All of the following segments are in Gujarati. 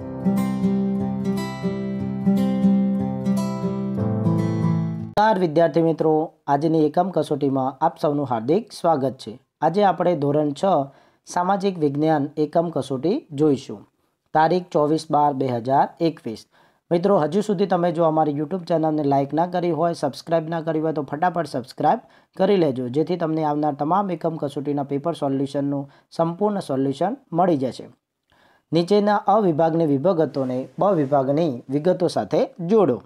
નમસ્કાર વિદ્યાર્થી મિત્રો આજની એકમ કસોટીમાં આપ સૌનું હાર્દિક સ્વાગત છે આજે આપણે ધોરણ છ સામાજિક વિજ્ઞાન એકમ કસોટી જોઈશું તારીખ ચોવીસ બાર બે હજાર એકવીસ મિત્રો હજુ સુધી તમે જો અમારી યુટ્યુબ ચેનલને લાઇક ના કરી હોય સબસ્ક્રાઇબ ના કરી હોય તો ફટાફટ સબસ્ક્રાઇબ કરી લેજો જેથી તમને આવનાર તમામ એકમ કસોટીના પેપર સોલ્યુશનનું સંપૂર્ણ સોલ્યુશન મળી જશે નીચેના અવિભાગની વિભગતોને બ વિભાગની વિગતો સાથે જોડો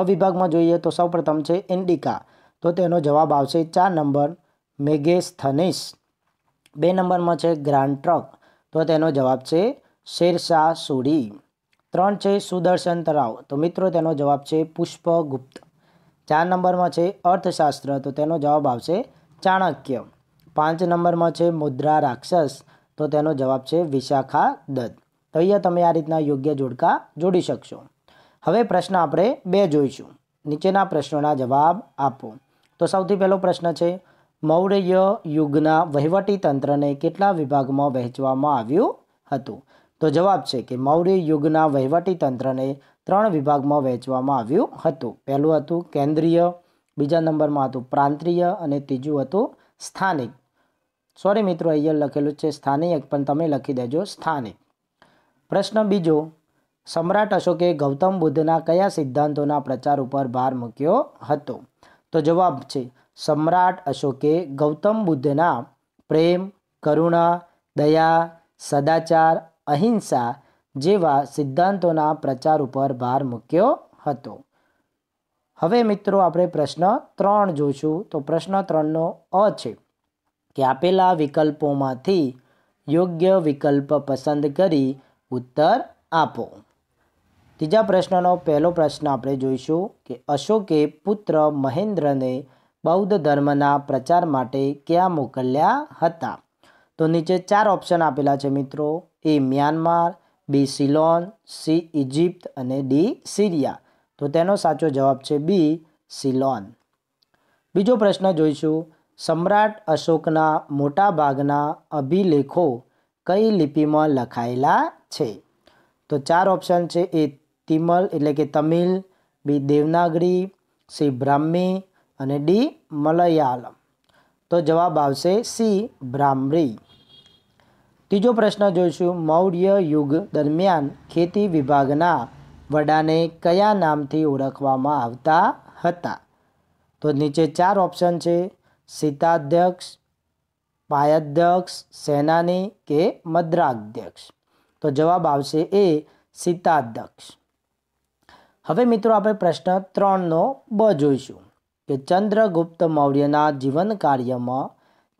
અવિભાગમાં જોઈએ તો સૌપ્રથમ છે ઇન્ડિકા તો તેનો જવાબ આવશે ચાર નંબર મેગેસ્થનિસ બે નંબરમાં છે ગ્રાન્ડ ટ્રક તો તેનો જવાબ છે શેરશાહ સોડી ત્રણ છે સુદર્શન તરાવ તો મિત્રો તેનો જવાબ છે પુષ્પગુપ્ત ચાર નંબરમાં છે અર્થશાસ્ત્ર તો તેનો જવાબ આવશે ચાણક્ય પાંચ નંબરમાં છે મુદ્રા રાક્ષસ તો તેનો જવાબ છે વિશાખા દત્ત તો અહીંયા તમે આ રીતના યોગ્ય જોડકા જોડી શકશો હવે પ્રશ્ન આપણે બે જોઈશું નીચેના પ્રશ્નોના જવાબ આપો તો સૌથી પહેલો પ્રશ્ન છે મૌર્ય યુગના વહીવટી તંત્રને કેટલા વિભાગમાં વહેંચવામાં આવ્યું હતું તો જવાબ છે કે મૌર્ય યુગના વહીવટી તંત્રને ત્રણ વિભાગમાં વહેંચવામાં આવ્યું હતું પહેલું હતું કેન્દ્રીય બીજા નંબરમાં હતું પ્રાંતીય અને ત્રીજું હતું સ્થાનિક સોરી મિત્રો અહીંયા લખેલું છે સ્થાનિક પણ તમે લખી દેજો સ્થાનિક પ્રશ્ન બીજો સમ્રાટ અશોકે ગૌતમ બુદ્ધના કયા સિદ્ધાંતોના પ્રચાર ઉપર ભાર મૂક્યો હતો તો જવાબ છે સમ્રાટ અશોકે ગૌતમ બુદ્ધના પ્રેમ કરુણા દયા સદાચાર અહિંસા જેવા સિદ્ધાંતોના પ્રચાર ઉપર ભાર મૂક્યો હતો હવે મિત્રો આપણે પ્રશ્ન ત્રણ જોઈશું તો પ્રશ્ન ત્રણનો અ છે કે આપેલા વિકલ્પોમાંથી યોગ્ય વિકલ્પ પસંદ કરી ઉત્તર આપો ત્રીજા પ્રશ્નનો પહેલો પ્રશ્ન આપણે જોઈશું કે અશોકે પુત્ર મહેન્દ્રને બૌદ્ધ ધર્મના પ્રચાર માટે ક્યાં મોકલ્યા હતા તો નીચે ચાર ઓપ્શન આપેલા છે મિત્રો A Myanmar B Ceylon C Egypt અને ડી સિરિયા તો તેનો સાચો જવાબ છે બી સિલોન બીજો પ્રશ્ન જોઈશું સમ્રાટ અશોકના મોટાભાગના અભિલેખો કઈ લિપિમાં લખાયેલા છે તો ચાર ઓપ્શન છે એ તિમલ એટલે કે તમિલ બી દેવનાગરી સી બ્રાહ્મી અને ડી મલયાલમ તો જવાબ આવશે સી બ્રાહ્મી ત્રીજો પ્રશ્ન જોઈશું મૌર્ય યુગ દરમિયાન ખેતી વિભાગના વડાને કયા નામથી ઓળખવામાં આવતા હતા તો નીચે ચાર ઓપ્શન છે સીતાધ્યક્ષ પાયાધ્યક્ષ સેનાની કે મદ્રાધ્યક્ષ તો જવાબ આવશે એ સીતાધ્યક્ષ હવે મિત્રો આપણે પ્રશ્ન ત્રણનો બ જોઈશું કે ચંદ્રગુપ્ત મૌર્યના જીવન કાર્યમાં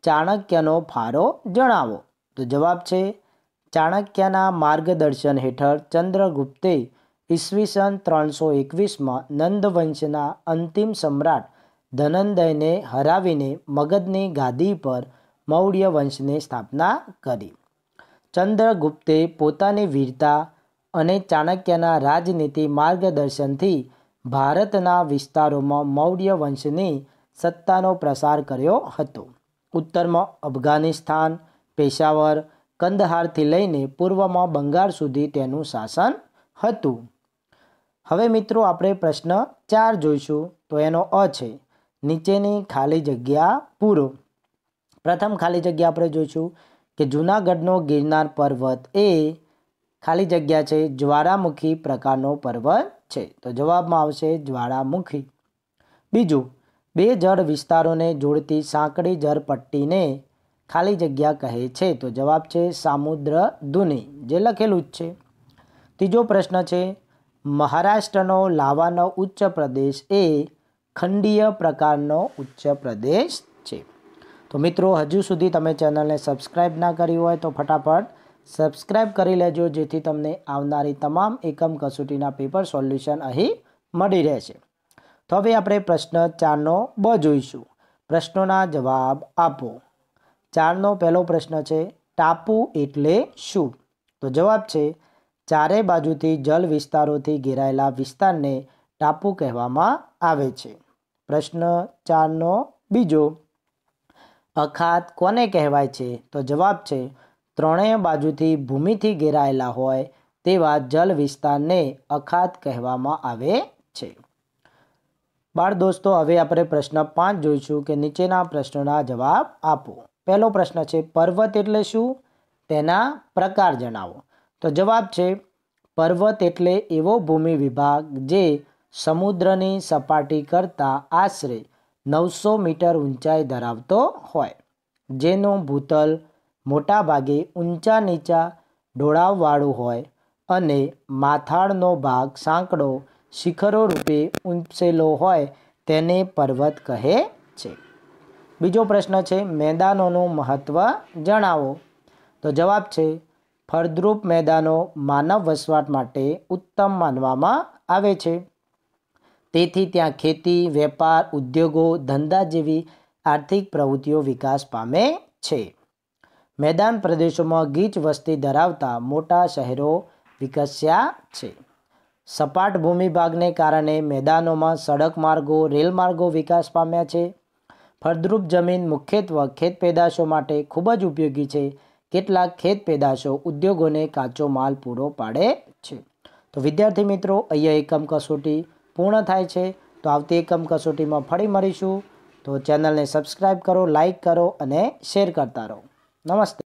ચાણક્યનો ફાળો જણાવો તો જવાબ છે ચાણક્યના માર્ગદર્શન હેઠળ ચંદ્રગુપ્તે ઈસવીસન ત્રણસો એકવીસમાં નંદવંશના અંતિમ સમ્રાટ ધનંદયને હરાવીને મગધની ગાદી પર મૌર્ય વંશની સ્થાપના કરી ચંદ્રગુપ્તે પોતાની વીરતા અને ચાણક્યના રાજનીતિ માર્ગદર્શનથી ભારતના વિસ્તારોમાં મૌર્ય વંશની સત્તાનો પ્રસાર કર્યો હતો ઉત્તરમાં અફઘાનિસ્તાન પેશાવર કંદહારથી લઈને પૂર્વમાં બંગાળ સુધી તેનું શાસન હતું હવે મિત્રો આપણે પ્રશ્ન ચાર જોઈશું તો એનો અ છે નીચેની ખાલી જગ્યા પૂરો પ્રથમ ખાલી જગ્યા આપણે જોઈશું કે જૂનાગઢનો ગિરનાર પર્વત એ ખાલી જગ્યા છે જ્વાળામુખી પ્રકારનો પર્વત છે તો જવાબમાં આવશે જ્વાળામુખી બીજું બે જળ વિસ્તારોને જોડતી સાંકડી જળપટ્ટીને ખાલી જગ્યા કહે છે તો જવાબ છે સામુદ્ર ધુની જે લખેલું જ છે ત્રીજો પ્રશ્ન છે મહારાષ્ટ્રનો લાવાનો ઉચ્ચ પ્રદેશ એ ખંડીય પ્રકારનો ઉચ્ચ પ્રદેશ છે તો મિત્રો હજુ સુધી તમે ચેનલને સબસ્ક્રાઈબ ના કરી હોય તો ફટાફટ સબસ્ક્રાઈબ કરી લેજો જેથી તમને આવનારી તમામ એકમ કસોટીના પેપર સોલ્યુશન અહીં મળી રહેશે તો હવે આપણે પ્રશ્ન ચારનો બ જોઈશું પ્રશ્નોના જવાબ આપો ચારનો પહેલો પ્રશ્ન છે ટાપુ એટલે શું તો જવાબ છે ચારે બાજુથી જલ વિસ્તારોથી ઘેરાયેલા વિસ્તારને ટાપુ કહેવામાં આવે છે પ્રશ્ન ચારનો બીજો અખાત કોને કહેવાય છે તો જવાબ છે ત્રણેય બાજુથી ભૂમિથી ઘેરાયેલા હોય તેવા જલ વિસ્તારને અખાત કહેવામાં આવે છે બાળ દોસ્તો હવે આપણે પ્રશ્ન પાંચ જોઈશું કે નીચેના પ્રશ્નના જવાબ આપો પહેલો પ્રશ્ન છે પર્વત એટલે શું તેના પ્રકાર જણાવો તો જવાબ છે પર્વત એટલે એવો ભૂમિ વિભાગ જે સમુદ્રની સપાટી કરતાં આશરે નવસો મીટર ઊંચાઈ ધરાવતો હોય જેનું ભૂતલ મોટાભાગે ઊંચા નીચા ઢોળાવવાળું હોય અને માથાળનો ભાગ સાંકડો શિખરો રૂપે ઊંચેલો હોય તેને પર્વત કહે છે બીજો પ્રશ્ન છે મેદાનોનું મહત્ત્વ જણાવો તો જવાબ છે ફળદ્રુપ મેદાનો માનવ વસવાટ માટે ઉત્તમ માનવામાં આવે છે તેથી ત્યાં ખેતી વેપાર ઉદ્યોગો ધંધા જેવી આર્થિક પ્રવૃત્તિઓ વિકાસ પામે છે મેદાન પ્રદેશોમાં ગીચ વસ્તી ધરાવતા મોટા શહેરો વિકસ્યા છે સપાટ ભૂમિ ભાગને કારણે મેદાનોમાં સડક માર્ગો રેલ માર્ગો વિકાસ પામ્યા છે ફળદ્રુપ જમીન મુખ્યત્વે ખેત પેદાશો માટે ખૂબ જ ઉપયોગી છે કેટલાક ખેત પેદાશો ઉદ્યોગોને કાચો માલ પૂરો પાડે છે તો વિદ્યાર્થી મિત્રો અહીંયા એકમ કસોટી પૂર્ણ થાય છે તો આવતી એકમ કસોટીમાં ફરી મળીશું તો ચેનલને સબસ્ક્રાઈબ કરો લાઇક કરો અને શેર કરતા રહો નમસ્તે